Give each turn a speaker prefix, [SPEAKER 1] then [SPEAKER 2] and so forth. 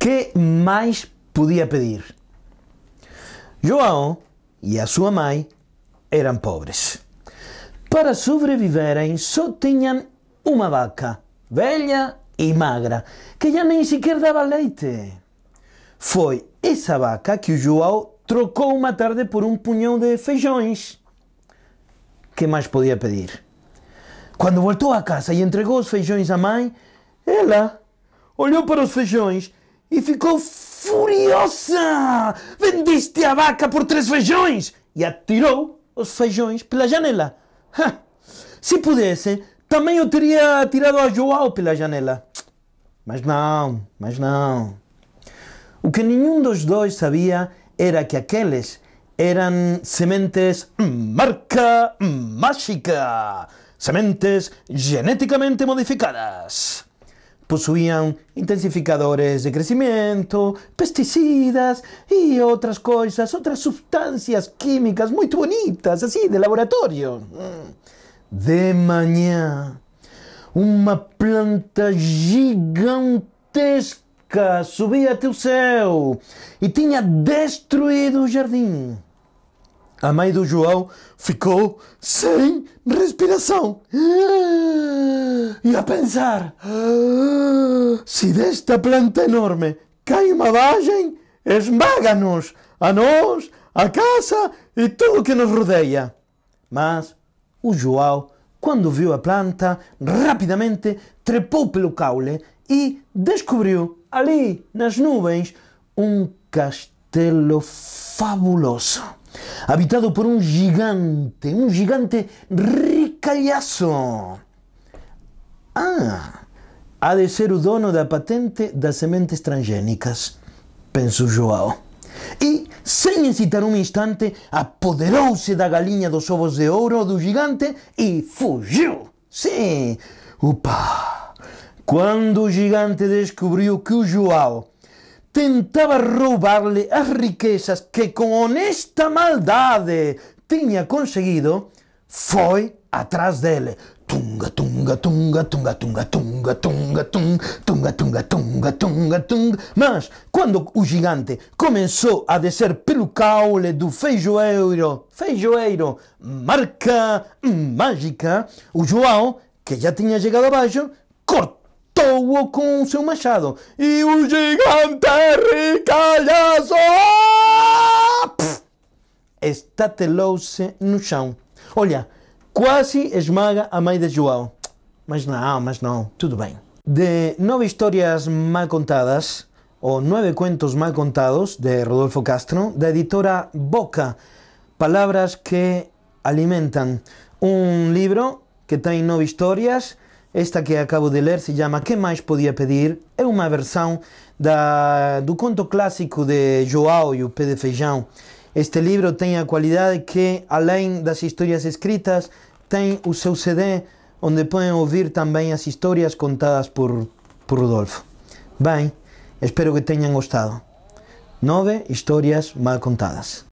[SPEAKER 1] Que mais podia pedir? João e a sua mãe eram pobres. Para sobreviverem, só tinham uma vaca, velha e magra, que já nem sequer dava leite. Foi essa vaca que o João trocou uma tarde por um punhão de feijões. Que mais podia pedir? Quando voltou à casa e entregou os feijões à mãe, ela olhou para os feijões e ficou furiosa! Vendiste a vaca por três feijões! E atirou os feijões pela janela. Ha! Se pudesse, também eu teria atirado a João pela janela. Mas não, mas não. O que nenhum dos dois sabia era que aqueles eram sementes marca mágica. sementes genéticamente modificadas. possuían intensificadores de crecimiento, pesticidas y otras cosas, otras sustancias químicas muy bonitas, así, de laboratorio. De mañana, una planta gigantesca subía a o céu e tinha destruído o jardim. A mãe do João ficou sem respiração e a pensar: se desta planta enorme cai uma vagem, esmaga-nos, a nós, a casa e tudo que nos rodeia. Mas o João, quando viu a planta, rapidamente trepou pelo caule e descobriu ali nas nuvens um castelo fabuloso habitado por un gigante, un gigante ricallazo. Ah, ha de ser o dono da patente das sementes transgênicas, pensou João. E, sem hesitar um instante, apoderou-se da galinha dos ovos de ouro do gigante e fugiu. Sim, upa! Quando o gigante descobriu que o João tentaba lhe as riquezas que com honesta maldade tinha conseguido, foi atrás dele. Tunga, tunga, tunga, tunga, tunga, tunga, tunga, tunga, tunga, tunga, tunga, tunga, tunga. Mas, quando o gigante começou a descer pelo caule do feijoeiro, feijoeiro, marca mágica, o João, que já tinha chegado abaixo, cortou matou com o seu machado. E o gigante Ricalhazo estatelou-se no chão. Olha, quase esmaga a mãe de João. Mas não, mas não, tudo bem. De nove histórias mal contadas, ou Nove Cuentos Mal Contados, de Rodolfo Castro, da editora Boca. Palavras que alimentam um livro que tem Nove histórias. Esta que acabo de ler se chama Que Mais Podia Pedir? É uma versão da, do conto clássico de João e o Pé de Feijão. Este livro tem a qualidade que, além das histórias escritas, tem o seu CD, onde podem ouvir também as histórias contadas por, por Rodolfo. Bem, espero que tenham gostado. Nove histórias mal contadas.